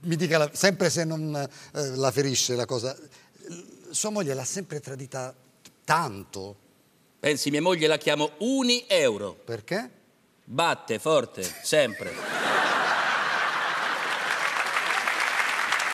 mi dica la, sempre se non eh, la ferisce la cosa, sua moglie l'ha sempre tradita tanto. Pensi, mia moglie la chiamo Uni Euro. Perché? Batte forte, sempre.